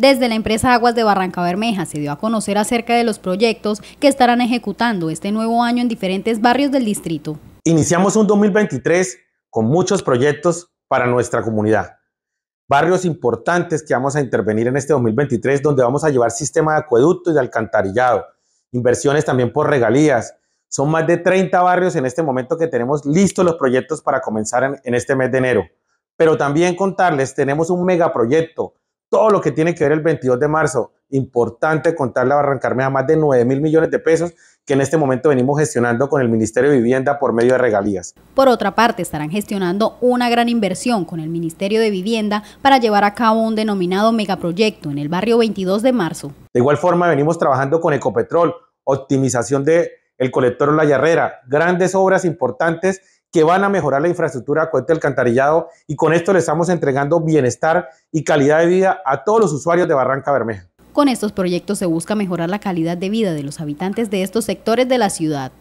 Desde la empresa Aguas de Barranca Bermeja se dio a conocer acerca de los proyectos que estarán ejecutando este nuevo año en diferentes barrios del distrito. Iniciamos un 2023 con muchos proyectos para nuestra comunidad. Barrios importantes que vamos a intervenir en este 2023, donde vamos a llevar sistema de acueducto y de alcantarillado, inversiones también por regalías. Son más de 30 barrios en este momento que tenemos listos los proyectos para comenzar en, en este mes de enero. Pero también contarles, tenemos un megaproyecto todo lo que tiene que ver el 22 de marzo. Importante contarle a a más de 9 mil millones de pesos que en este momento venimos gestionando con el Ministerio de Vivienda por medio de regalías. Por otra parte, estarán gestionando una gran inversión con el Ministerio de Vivienda para llevar a cabo un denominado megaproyecto en el barrio 22 de marzo. De igual forma, venimos trabajando con Ecopetrol, optimización del el colector La Yarrera, grandes obras importantes que van a mejorar la infraestructura acueducto alcantarillado y con esto le estamos entregando bienestar y calidad de vida a todos los usuarios de Barranca Bermeja. Con estos proyectos se busca mejorar la calidad de vida de los habitantes de estos sectores de la ciudad.